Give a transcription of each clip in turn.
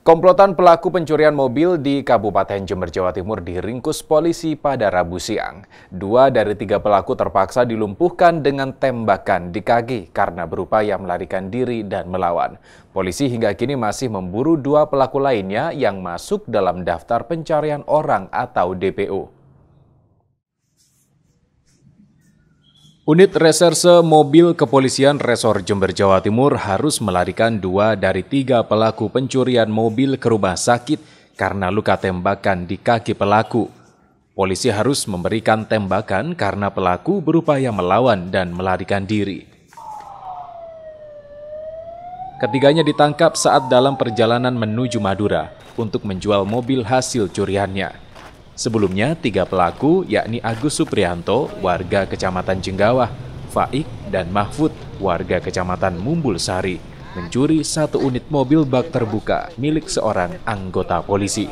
Komplotan pelaku pencurian mobil di Kabupaten Jember, Jawa Timur diringkus polisi pada Rabu siang. Dua dari tiga pelaku terpaksa dilumpuhkan dengan tembakan di kaki karena berupaya melarikan diri dan melawan. Polisi hingga kini masih memburu dua pelaku lainnya yang masuk dalam daftar pencarian orang atau DPO. Unit Reserse Mobil Kepolisian Resor Jember Jawa Timur harus melarikan dua dari tiga pelaku pencurian mobil ke rumah sakit karena luka tembakan di kaki pelaku. Polisi harus memberikan tembakan karena pelaku berupaya melawan dan melarikan diri. Ketiganya ditangkap saat dalam perjalanan menuju Madura untuk menjual mobil hasil curiannya. Sebelumnya, tiga pelaku yakni Agus Suprianto, warga Kecamatan Jenggawah, Faik, dan Mahfud, warga Kecamatan Mumbul Sari, mencuri satu unit mobil bak terbuka milik seorang anggota polisi.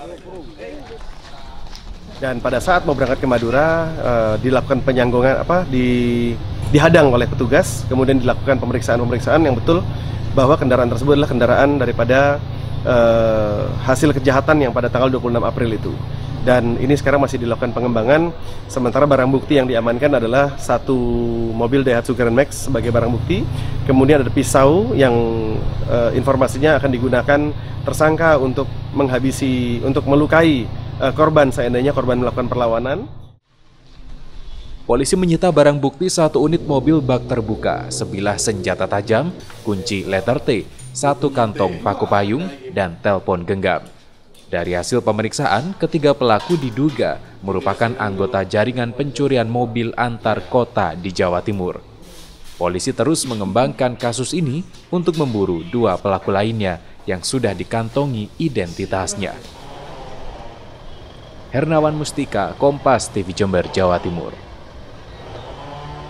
Dan pada saat mau berangkat ke Madura, eh, dilakukan penyanggungan apa di dihadang oleh petugas, kemudian dilakukan pemeriksaan-pemeriksaan yang betul bahwa kendaraan tersebut adalah kendaraan daripada eh, hasil kejahatan yang pada tanggal 26 April itu dan ini sekarang masih dilakukan pengembangan sementara barang bukti yang diamankan adalah satu mobil Daihatsu Grand Max sebagai barang bukti kemudian ada pisau yang uh, informasinya akan digunakan tersangka untuk menghabisi untuk melukai uh, korban seandainya korban melakukan perlawanan Polisi menyita barang bukti satu unit mobil bak terbuka, sebilah senjata tajam, kunci letter T, satu kantong paku payung, dan telpon genggam. Dari hasil pemeriksaan, ketiga pelaku diduga merupakan anggota jaringan pencurian mobil antar kota di Jawa Timur. Polisi terus mengembangkan kasus ini untuk memburu dua pelaku lainnya yang sudah dikantongi identitasnya. Hernawan Mustika, Kompas TV Jember, Jawa Timur.